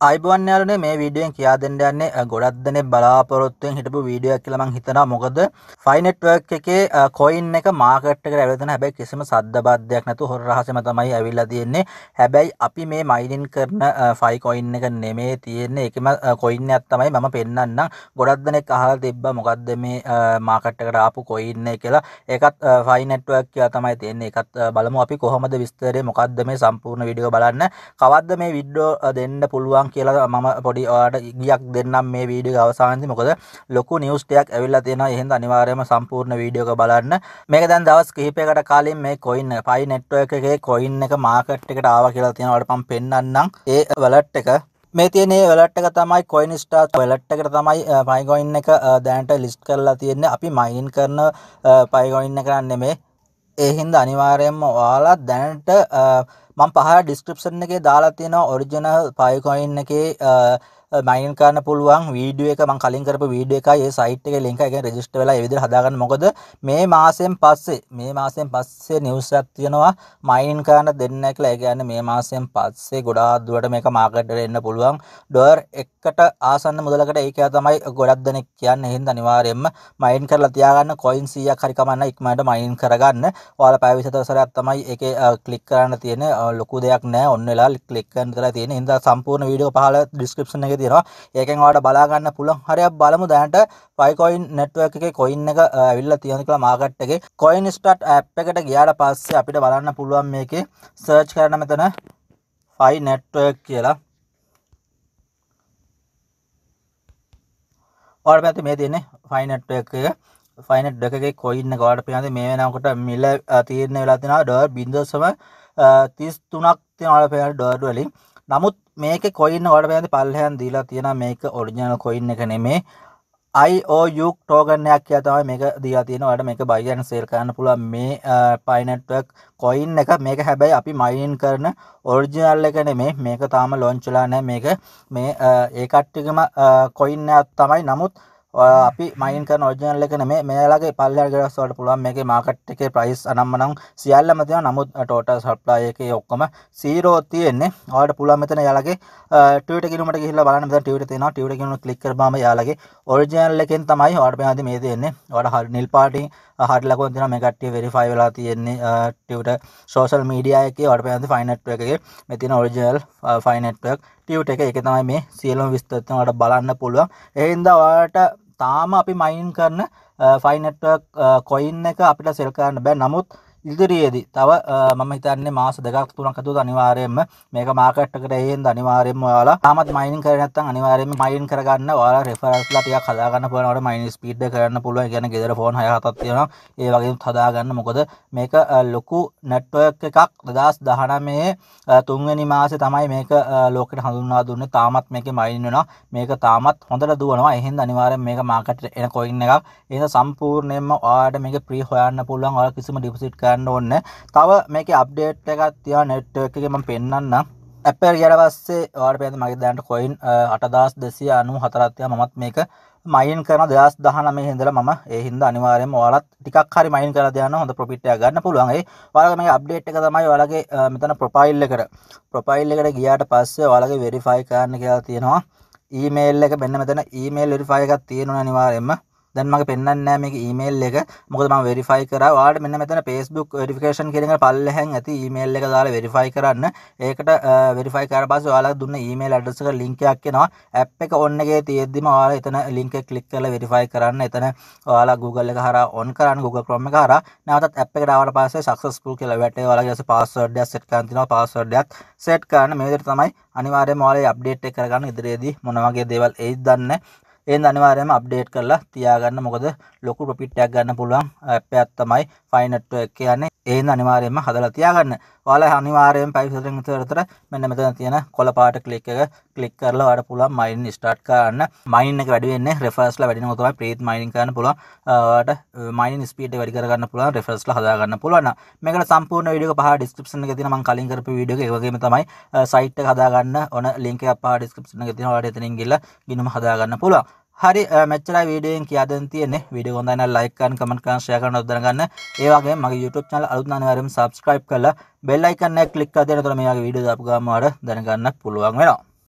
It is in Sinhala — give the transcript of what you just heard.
අයිබවන් යාලනේ මේ වීඩියෙන් කියා දෙන්න යන්නේ ගොඩක් දෙනෙක් බලාපොරොත්තුෙන් හිටපු වීඩියෝ එකක් කියලා මම හිතනවා මොකද ෆයි නෙට්වර්ක් එකේ කොයින් එක මාකට් එකට ඇවිල්ලා තියෙන හැබැයි කිසිම සද්දබද්ධයක් නැතුව හොර රහසෙම තමයි ඇවිල්ලා තියෙන්නේ හැබැයි අපි මේ මයිනින් කරන ෆයි කොයින් එක නෙමේ තියෙන්නේ ඒකම කොයින් එකක් තමයි මම පෙන්වන්නම් ගොඩක් දෙනෙක් අහලා තිබ්බා මොකද්ද මේ මාකට් එකට ආපු කොයින් එක කියලා ඒකත් ෆයි නෙට්වර්ක් කියලා තමයි තියෙන්නේ ඒකත් බලමු අපි කොහොමද විස්තරේ මොකද්ද මේ සම්පූර්ණ වීඩියෝ බලන්න කවද්ද මේ වීඩියෝ දෙන්න පුළුවන් පුළුවන් කියලා මම පොඩි ඔයාට ගියක් දෙන්නම් මේ වීඩියෝ අවසානයේදී මොකද ලොකු නිවුස් ටිකක් ඇවිල්ලා තියෙනවා එහෙනම් අනිවාර්යයෙන්ම සම්පූර්ණ වීඩියෝ එක බලන්න මේක දැන් දවස් කිහිපයකට කලින් මේ coin එක pi network එකේ coin එක market එකට ආවා කියලා තියෙනවා ඔයාලට මම පෙන්වන්නම් ඒ wallet එක මේ තියෙන මේ වැලට් එක තමයි coin star වැලට් එකට තමයි pycoin එක දැනට ලිස්ට් කරලා තියෙන්නේ අපි මයින් කරන pycoin එක නෙමෙයි ඒ හින්දා අනිවාර්යයෙන්ම ඔයාලා දැනට මං පහ ඩිස්ක්‍රප්ෂන් එකේ දාලා තියෙනවා ඔරිජිනල් පයිකොයින් එකේ මයින් කරන්න පුළුවන් වීඩියෝ එක මම කලින් කරපු වීඩියෝ එකයි ඒ සයිට් එකේ link එක රෙජිස්ටර් වෙලා ඒ විදිහට හදාගන්න මොකද මේ මාසයෙන් පස්සේ මේ මාසයෙන් පස්සේ නිවුස් එකක් තියෙනවා මයින් කරන්න දෙන්නේ නැහැ කියලා. ඒ කියන්නේ මේ මාසයෙන් පස්සේ ගොඩාක් දුරට මේක මාකට් එකට එන්න පුළුවන්. ඩොලර් 1කට ආසන්න මුදලකට ඒක තමයි ගොඩක් දෙනෙක් කියන්නේ. එහෙනම් අනිවාර්යයෙන්ම මයින් කරලා තියාගන්න coin 100ක් හරි කමන්න ඉක්මනට මයින් කරගන්න. ඔයාලා පැය 24 සැරයක් තමයි ඒකේ ක්ලික් කරන්න තියෙන්නේ. ලොකු දෙයක් නැහැ. ඔන්න වෙලා ක්ලික් කරන්න විතරයි තියෙන්නේ. එහෙනම් සම්පූර්ණ වීඩියෝ පහල description එකේ තියෙනවා. ඒකෙන් ඔයාලට බලා ගන්න පුළුවන්. හරියක් බලමු දැනට Ficoin network එකේ coin එක ඇවිල්ලා තියෙනවා කියලා market එකේ. coin start app එකට ගියාට පස්සේ අපිට බලන්න පුළුවන් මේකේ search කරන මෙතන Fi network කියලා. ඔයාලට පැත්තේ මේ තියෙන්නේ Fi network එක. ෆයිනට් එකගේ කොයින්න ගවට පිනද මේ වෙනකොට මිල තීරණ වෙලා තිනවා ඩොර් බින්දසම තිස් තුනක් තිනවල පෙන ඩොර් වලින් නමුත් මේක කොයින්න වඩපෑද පල්ලයන් දීලා තියෙන මේක ඔරිජිනල් කොයින් එක නෙමේ IOU ටෝගන්නයක් කිය තමයි මේක දීලා තියෙන වඩ මේක බයිගන් සේල් කරන්න පුළුවන් මේ පයිනට්වක් කොයින් එක මේක හැබැයි අපි මයින් කරන ඔරිජිනල් එක නෙමේ මේක තාම ලොංචලා නෑ මේක මේ ඒ කට්ටිකම කොයින්නයක් තමයි නමුත් අපි මයින් කර ෝජනල්ල එකන මේ මේලාගේ පල්ල ගෙරස්වට පුළුවන් මේ මාකට් එක ප්‍රයිස් අනම්මනම් සියල්ල මතිය නමුත් ටෝට සල්ප්ලායක ඔක්කොම සීරෝ තියෙන්නේ ඔට පුළුවන් මෙතන යාලගේ ට කිලමට කියල බල ට තින ට න ලික් බම යාලගේ ඔරිජනල් එකෙන් තමයි හට පහද මේ තියෙන්නේ වට හල් නිල් පාටි හටලකො තින මේකට්ටිය වෙරිෆයි වෙලා තියෙන්නේ ටවට සෝසල් මීඩියයක වට පැන්ති ෆයිනට් එකගේ මෙතින ඔරිජනල් ෆයිනට්ක් ටියව් එක එක තමයි මේ සියලුම් විස්තත්වනට බලන්න පුළුවන් එහින්දවාට තාම අපි මයින් කරන ෆයිනට්ව කොයින් එක අපිට සෙල්කාන්න බෑ නමුත් ඉදිරියේදී තව මම හිතන්නේ මාස දෙකක් තුනක් අතුරත අනිවාර්යයෙන්ම මේක මාකට් එකට එයින්ද අනිවාර්යයෙන්ම ඔයාලා තාමත් මයිනින් කරේ නැත්නම් අනිවාර්යයෙන්ම මයින් කරගන්න ඔයාලා රෙෆරල්ස්ලා ටිකක් හදා ගන්න පුළුවන් ඔයාලා මයින් ස්පීඩ් එක කරන්න පුළුවන් කියන්නේ ගෙදර ෆෝන් 6 7ක් තියෙනවා ඒ වගේම හදා ගන්න මොකද මේක ලොකු නෙට්වර්ක් එකක් 2019 තුන්වෙනි මාසේ තමයි මේක ලෝකෙට හඳුන්වා දුන්නේ තාමත් මේකේ මයින් වෙනවා මේක තාමත් හොඳට දුවනවා එහෙනම් අනිවාර්යෙන් මේක මාකට් එන කොයින් එකක් ඒක සම්පූර්ණයෙන්ම ඔයාලට මේක ප්‍රී හොයන්න පුළුවන් ඔයාලා කිසිම ඩිපොසිට් කරන්න බලන්න ඕන්න තව මේක අප්ඩේට් එකත් තියා නෙට්ක එකම පෙන්න්න ඇපල් ගඩවස්සේ වාට පේද මගේ දැන්ට කොයින් අටදස් දෙසිය අනු හතරත්වය මත් මේක මයින් කරන දෙදස් දහනම හිදල ම එහින්ද අනිවාරයම වාලත් ටිකක් හරි මයින් කර දයන හොඳ ප්‍රපිට්ය ගන්න පුළුවන්ගේ වලග මේ අප්ඩේට් එක තමයි වලගේ මෙතන ප්‍රොපයිල්ල කර ප්‍රොපයිල්ල එකට ගියාට පස්සේ වලගේ වෙරිෆයි කරන්න කියලා තියෙනවා ඊමේල් එක මෙන්න මෙතන ඊමේල් වෙරිෆයි එකක් තියෙනවා අනිවාරයෙන්ම දැන් මගේ පෙන්වන්නේ නැහැ මේක ඊමේල් එක. මොකද මම වෙරිෆයි කරා. ඔයාලට මෙන්න මෙතන Facebook verification කියන එක පල්ලෙහැන් ඇති ඊමේල් එක දාලා වෙරිෆයි කරන්න. ඒකට වෙරිෆයි කරා පස්සේ ඔයාලා දුන්න ඊමේල් ඇඩ්‍රස් එකට link එකක් එනවා. app එක on එකේ තියෙද්දිම ඔයාලා එතන link එක click කරලා verify කරන්න. එතන ඔයාලා Google එක හරහා on කරන්න Google Chrome එක හරහා. නැවතත් app එකට ආවට පස්සේ successful කියලා වැටේ. ඔයාලගේ password එකක් set කරන්න තියෙනවා. password එකක් set කරන්න මේ විදිහට තමයි අනිවාර්යයෙන්ම ඔයාලා update එක කරගන්න ඉදිරියේදී මොන වගේ දේවල් එයිද දන්නේ ඒන් අනිවාර්යයෙන්ම අප්ඩේට් කරලා තියාගන්න මොකද ලොකු ප්‍රොෆිට් එකක් ගන්න පුළුවන් ඇප් එකක් තමයි ෆයිනට් එක කියන්නේ ඒන් අනිවාර්යයෙන්ම හදලා තියාගන්න ඔයාලා අනිවාර්යෙන් පයිසරෙන් විතරතර මෙන්න මෙතන තියෙන කොළ පාට ක්ලික් එක ක්ලික් කරලා ඔයාලට පුළුවන් මයින් ස්ටාර්ට් කරන්න මයින් එක වැඩි වෙන්නේ රෙෆර්ස්ලා වැඩි වෙනකොට තමයි ප්‍රීත් මයින් කරන්න පුළුවන් ඔයාලට මයින් ස්පීඩ් එක වැඩි කරගන්න පුළුවන් රෙෆර්ස්ලා හදා ගන්න පුළුවන් මේකට සම්පූර්ණ වීඩියෝ එක පහ ඩිස්ක්‍රිප්ෂන් එකේ තියෙන මම කලින් කරපු වීඩියෝ එක ඒ වගේම තමයි සයිට් එක හදා ගන්න ඕන ලින්ක් එක පහ ඩිස්ක්‍රිප්ෂන් එකේ තියෙන ඔයාලට එතනින් ගිහලා ගිනුම හදා ගන්න පුළුවන් හරි මෙච්චර වීඩියෙන් කියදන් තියන්නේ විඩිය ොඳන්න ලයිකන් කමට කාශය කරන උදරගන්න ඒවාගේ මගේ YouTube චනල් අරුත්නවරම් සබස්ක්‍රයිබ් කල බෙල්ලයිකන්න කලික් අදන තුරමයාගේ විඩිය දපුගමට දැනගන්න පුළුවන් වෙනවා